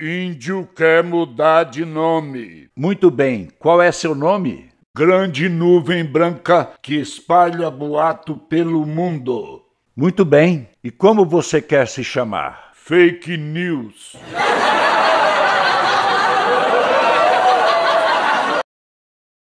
Índio quer mudar de nome. Muito bem, qual é seu nome? Grande nuvem branca que espalha boato pelo mundo. Muito bem, e como você quer se chamar? Fake News.